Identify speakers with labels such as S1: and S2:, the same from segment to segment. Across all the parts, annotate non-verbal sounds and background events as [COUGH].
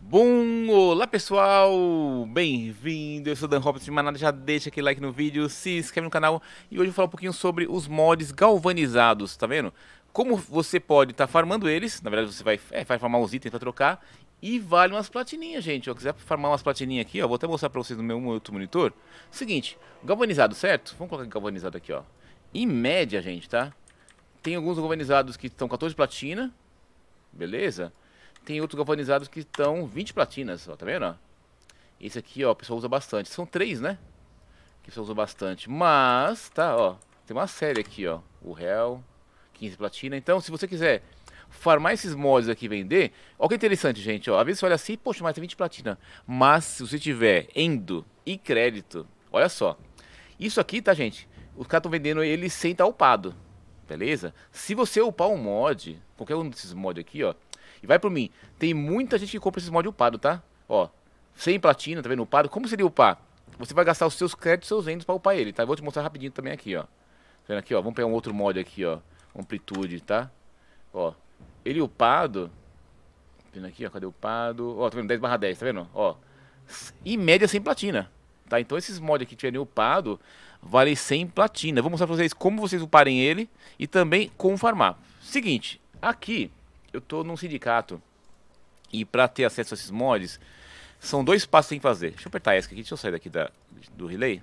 S1: Bom, olá pessoal, bem-vindo, eu sou Dan Robson de Manada, já deixa aquele like no vídeo, se inscreve no canal e hoje eu vou falar um pouquinho sobre os mods galvanizados, tá vendo? Como você pode estar tá farmando eles, na verdade você vai, é, vai farmar os itens para trocar e vale umas platininhas, gente, eu quiser farmar umas platininhas aqui, ó, vou até mostrar para vocês no meu outro monitor. Seguinte, galvanizado, certo? Vamos colocar galvanizado aqui, ó. Em média, gente, tá? Tem alguns galvanizados que estão 14 platina, Beleza? Tem outros galvanizados que estão 20 platinas, ó, tá vendo? Ó? Esse aqui, ó, o pessoal usa bastante. São três, né? Que o pessoal usa bastante. Mas, tá, ó, tem uma série aqui, ó. O réu, 15 platina. Então, se você quiser farmar esses mods aqui e vender, ó que interessante, gente, ó. Às vezes você olha assim, poxa, mas tem 20 platina. Mas, se você tiver endo e crédito, olha só. Isso aqui, tá, gente? Os caras estão vendendo ele sem estar upado, beleza? Se você upar um mod, qualquer um desses mods aqui, ó, e vai por mim. Tem muita gente que compra esse molde upado, tá? Ó, sem platina, tá vendo? Upado. Como seria upar? Você vai gastar os seus créditos, seus endos pra upar ele, tá? Eu vou te mostrar rapidinho também aqui, ó. Tá vendo aqui, ó? Vamos pegar um outro mod aqui, ó. Amplitude, tá? Ó. Ele upado. Tá vendo aqui, ó? Cadê o upado? Ó, tá vendo? 10 barra 10, tá vendo? Ó. Em média sem platina. Tá? Então esses mods aqui que tiverem upado, vale 100 platina. Vou mostrar pra vocês como vocês uparem ele e também como farmar. Seguinte, aqui eu tô num sindicato e para ter acesso a esses mods, são dois passos que tem que fazer. Deixa eu apertar ESC aqui, deixa eu sair daqui da, do relay.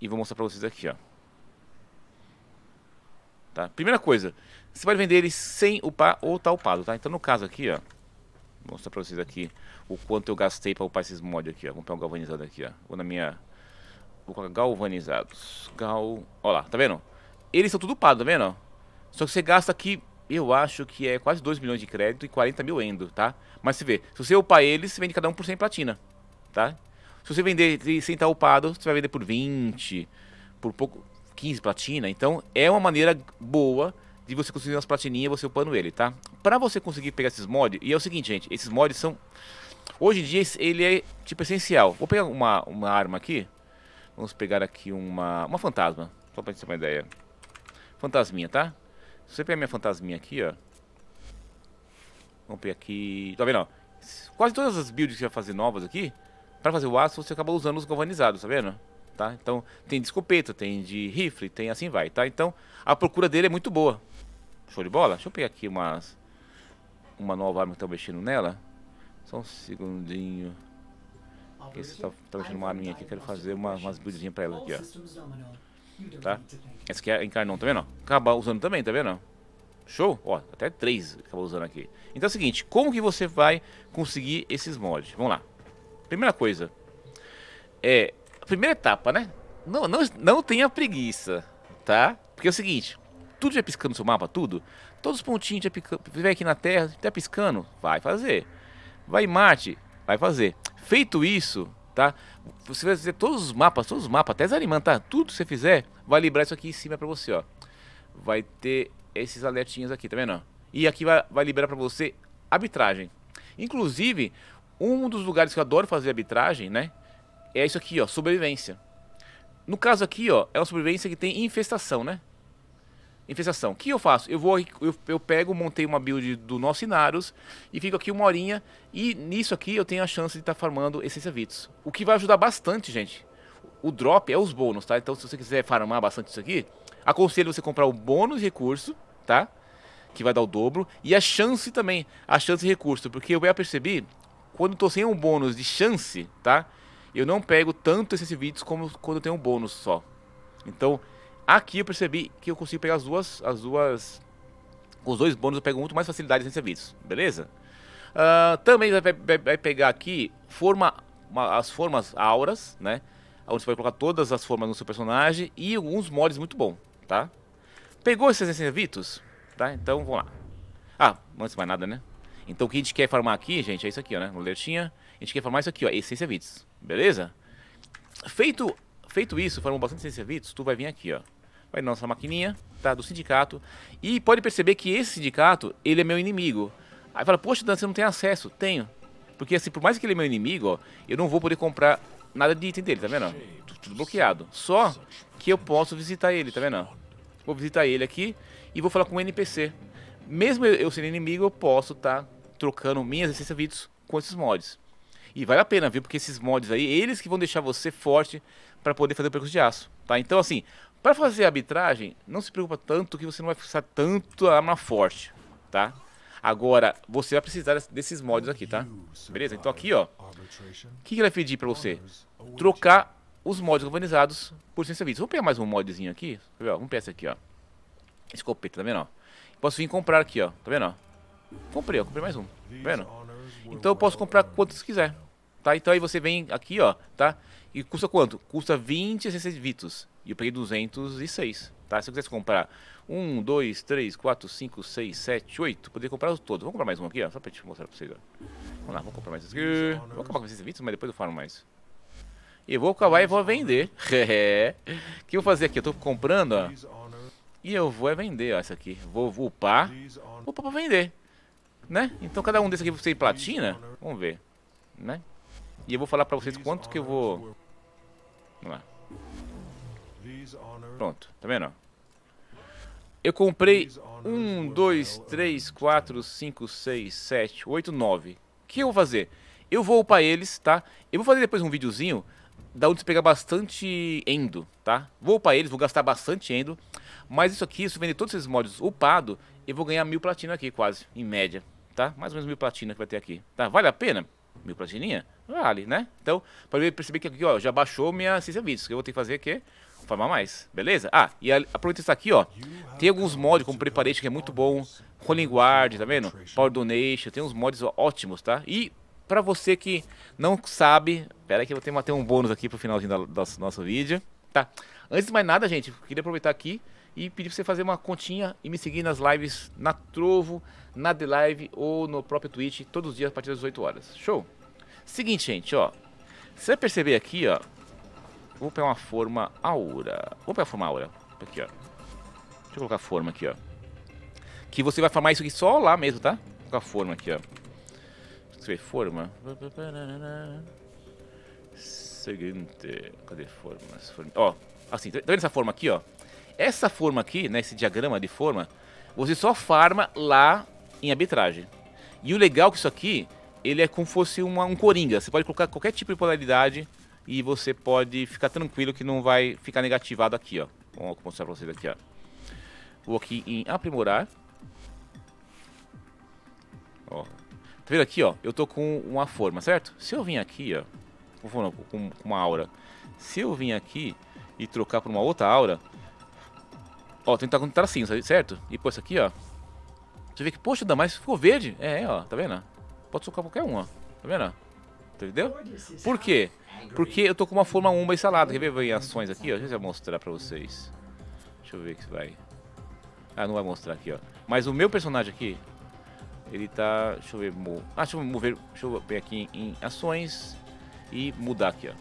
S1: E vou mostrar para vocês aqui, ó. Tá? Primeira coisa, você pode vender ele sem upar ou tá upado, tá? Então no caso aqui, ó. Vou mostrar para vocês aqui o quanto eu gastei para upar esses mods aqui, ó. Vou pegar um galvanizado aqui, ó. Vou na minha... Vou colocar galvanizados. Gal... Ó lá, tá vendo? Eles são tudo upados, tá vendo? Só que você gasta aqui eu acho que é quase 2 milhões de crédito e 40 mil endo, tá? Mas você vê, se você upar eles, você vende cada um por 100 platina, tá? Se você vender sem estar tá upado, você vai vender por 20, por pouco, 15 platina. Então é uma maneira boa de você conseguir umas platininhas você upando ele, tá? Pra você conseguir pegar esses mods, e é o seguinte, gente, esses mods são... Hoje em dia ele é, tipo, essencial. Vou pegar uma, uma arma aqui. Vamos pegar aqui uma, uma fantasma, só pra gente ter uma ideia. Fantasminha, Tá? Se você pegar minha fantasminha aqui, ó. Vamos pegar aqui... Tá vendo, ó? Quase todas as builds que você vai fazer novas aqui, pra fazer o aço, você acaba usando os galvanizados, tá vendo? Tá? Então, tem de escopeta, tem de rifle, tem assim vai, tá? Então, a procura dele é muito boa. Show de bola? Deixa eu pegar aqui umas... Uma nova arma que tá mexendo nela. Só um segundinho. Esse tá, tá mexendo uma arminha aqui, quero fazer uma, umas buildzinhas pra ela aqui, ó. Tá? Esse aqui é encarnou, tá vendo? Acaba usando também, tá vendo? Show? Ó, até três acabou usando aqui. Então é o seguinte, como que você vai conseguir esses mods? Vamos lá. Primeira coisa. É, primeira etapa, né? Não, não, não tenha preguiça, tá? Porque é o seguinte, tudo já piscando no seu mapa, tudo? Todos os pontinhos já piscando, vem aqui na Terra, já tá piscando? Vai fazer. Vai em Marte? Vai fazer. Feito isso, tá? Você vai fazer todos os mapas, todos os mapas, até desalimentar, tá? tudo que você fizer, vai liberar isso aqui em cima pra você, ó. Vai ter esses alertinhos aqui, tá vendo? E aqui vai, vai liberar pra você arbitragem. Inclusive, um dos lugares que eu adoro fazer arbitragem, né? É isso aqui, ó, sobrevivência. No caso aqui, ó, é uma sobrevivência que tem infestação, né? infestação. O que eu faço? Eu vou, eu, eu pego, montei uma build do nosso Inaros e fico aqui uma horinha e nisso aqui eu tenho a chance de estar tá farmando essência vitos. O que vai ajudar bastante, gente. O drop é os bônus, tá? Então se você quiser farmar bastante isso aqui, aconselho você comprar o bônus de recurso, tá? Que vai dar o dobro. E a chance também, a chance de recurso. Porque eu já percebi, quando eu tô sem um bônus de chance, tá? Eu não pego tanto esses vídeos como quando eu tenho um bônus só. Então, Aqui eu percebi que eu consigo pegar as duas, as duas, os dois bônus eu pego muito mais facilidade em serviços, beleza? Uh, também vai, vai, vai, pegar aqui forma, uma, as formas auras, né? Onde você vai colocar todas as formas no seu personagem e alguns mods muito bom, tá? Pegou esses servitos? Tá, então vamos lá. Ah, antes de mais nada, né? Então o que a gente quer farmar aqui, gente, é isso aqui, ó, né? Alertinha. A gente quer farmar isso aqui, ó, essência vitos, beleza? Feito, feito isso, farmou bastante essência vitos, tu vai vir aqui, ó vai na nossa maquininha, tá? Do sindicato. E pode perceber que esse sindicato, ele é meu inimigo. Aí fala, poxa, Dan, você não tem acesso. Tenho. Porque assim, por mais que ele é meu inimigo, ó, eu não vou poder comprar nada de item dele, tá vendo? Tudo, tudo bloqueado. Só que eu posso visitar ele, tá vendo? Vou visitar ele aqui e vou falar com o NPC. Mesmo eu sendo inimigo, eu posso estar tá trocando minhas essências vídeos com esses mods. E vale a pena, viu? Porque esses mods aí, eles que vão deixar você forte para poder fazer o percurso de aço, tá? Então, assim, para fazer arbitragem, não se preocupa tanto que você não vai precisar tanto a arma forte, tá? Agora, você vai precisar desses mods aqui, tá? Beleza? Então aqui, ó. O que, que ele vai pedir para você? Trocar os mods galvanizados por sem serviço. Vamos pegar mais um modzinho aqui. Vamos pegar esse aqui, ó. Escopeta, tá vendo, ó? Posso vir comprar aqui, ó. Tá vendo, ó? Comprei, ó. Comprei mais um. Tá vendo? Então eu posso comprar quantos quiser. Tá? Então aí você vem aqui, ó. Tá? E custa quanto? Custa 20 vitos. E eu peguei 206, tá? Se eu quisesse comprar 1, 2, 3, 4, 5, 6, 7, 8, poderia comprar os todos. Vamos comprar mais um aqui, ó, só pra te mostrar pra vocês, ó. Vamos lá, vamos comprar mais aqui. Vou acabar com esses 20, mas depois eu falo mais. E eu vou acabar e vou vender. [LAUGHS] É. o que eu vou fazer aqui? Eu tô comprando, ó. E eu vou é vender, ó, essa aqui. Vou upar. Vou Upar pra vender. Né? Então cada um desses aqui vai ser platina. Vamos ver. Né? E eu vou falar pra vocês quanto que eu vou... Vamos lá. Pronto, tá vendo? Eu comprei 1, 2, 3, 4, 5, 6, 7, 8, 9. O que eu vou fazer? Eu vou upar eles, tá? Eu vou fazer depois um videozinho da onde você pegar bastante endo, tá? Vou upar eles, vou gastar bastante endo. Mas isso aqui, se eu vender todos esses mods upado, eu vou ganhar mil platina aqui quase, em média, tá? Mais ou menos mil platina que vai ter aqui, tá? Vale a pena? Mil platininha? Vale, né? Então, pra pode perceber que aqui, ó, já baixou minha assistência vídeos. O que eu vou ter que fazer aqui é farmar mais, beleza? Ah, e aproveita isso aqui, ó. Tem alguns mods, como Preparation, que é muito bom. Rolling Guard, tá vendo? Power Donation, tem uns mods ótimos, tá? E pra você que não sabe... Pera aí que eu vou ter um bônus aqui pro finalzinho do nosso, nosso vídeo. Tá, antes de mais nada, gente, queria aproveitar aqui e pedir pra você fazer uma continha e me seguir nas lives na Trovo, na The Live ou no próprio Twitch, todos os dias a partir das 8 horas. Show? Seguinte, gente, ó. Você vai perceber aqui, ó, Vou pegar é uma forma aura. Vou pegar a é forma aura. Aqui, ó. Deixa eu colocar a forma aqui, ó. Que você vai farmar isso aqui só lá mesmo, tá? Vou colocar a forma aqui, ó. ver. forma. Seguinte. Cadê formas? Forma. Ó, assim, tá vendo essa forma aqui, ó? Essa forma aqui, né, esse diagrama de forma, você só farma lá em arbitragem. E o legal é que isso aqui, ele é como se fosse uma, um coringa. Você pode colocar qualquer tipo de polaridade e você pode ficar tranquilo que não vai ficar negativado aqui, ó. Vou mostrar pra vocês aqui, ó. Vou aqui em aprimorar. Ó. Tá vendo aqui, ó? Eu tô com uma forma, certo? Se eu vim aqui, ó. com uma aura. Se eu vim aqui e trocar por uma outra aura... Ó, tentar com tracinho, certo? E pôr isso aqui, ó. Você vê que, poxa, dá mais ficou verde. É, ó, tá vendo? Pode socar qualquer um, ó. Tá vendo? Entendeu? Por quê? Porque eu tô com uma forma umba instalada. salada. Quer ver em ações aqui, ó? Deixa eu mostrar pra vocês. Deixa eu ver que vai. Ah, não vai mostrar aqui, ó. Mas o meu personagem aqui, ele tá. Deixa eu ver. Ah, deixa eu mover. Deixa eu ver aqui em, ações e mudar aqui, ó.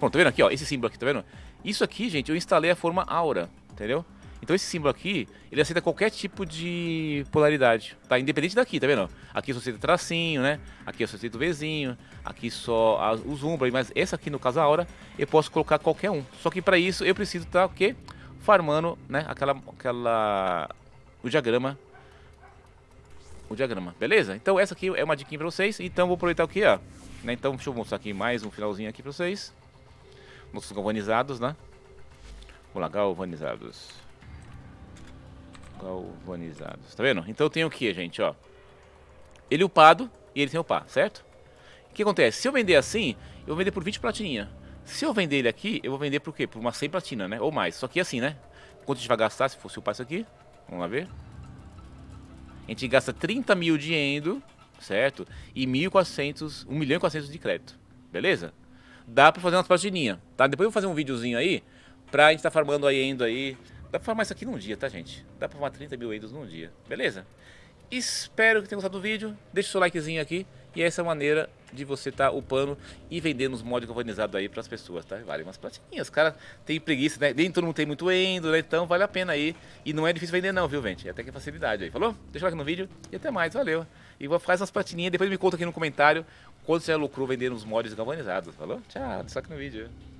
S1: Pronto, tá vendo aqui, ó? Esse símbolo aqui, tá vendo? Isso aqui, gente, eu instalei a forma aura, entendeu? Então esse símbolo aqui, ele aceita qualquer tipo de polaridade, tá? Independente daqui, tá vendo? Aqui só aceita tracinho, né? Aqui só aceita o Vzinho, aqui só os umbra, mas essa aqui no caso a hora, eu posso colocar qualquer um. Só que para isso eu preciso estar tá, o quê? Farmando, né? Aquela, aquela... o diagrama. O diagrama, beleza? Então essa aqui é uma dica para vocês, então vou aproveitar aqui, ó. Né? Então deixa eu mostrar aqui mais um finalzinho aqui para vocês. Nossos galvanizados, né? Vamos lá, galvanizados galvanizados. Tá vendo? Então tem o que, gente, ó. Ele upado e ele tem upar, certo? O que acontece? Se eu vender assim, eu vou vender por 20 platininha. Se eu vender ele aqui, eu vou vender por quê? Por uma 100 platina, né? Ou mais. Só que assim, né? Quanto a gente vai gastar se fosse upar isso aqui? Vamos lá ver. A gente gasta 30 mil de endo, certo? E 1.400, 1 milhão e 400 de crédito. Beleza? Dá pra fazer umas platininhas, tá? Depois eu vou fazer um videozinho aí pra gente tá farmando aí endo aí Dá pra farmar isso aqui num dia, tá, gente? Dá pra farmar 30 mil eidos num dia, beleza? Espero que tenha gostado do vídeo. deixa o seu likezinho aqui. E essa é a maneira de você estar tá upando e vendendo os mods galvanizados aí para as pessoas, tá? Vale umas platinhas. Os caras têm preguiça, né? Nem todo mundo tem muito endo, né? Então vale a pena aí. E não é difícil vender não, viu, gente? É até que é facilidade aí, falou? Deixa o like no vídeo e até mais, valeu. E vou fazer umas platininhas, depois me conta aqui no comentário quanto você lucrou vendendo os mods galvanizados, falou? Tchau, deixa o like no vídeo.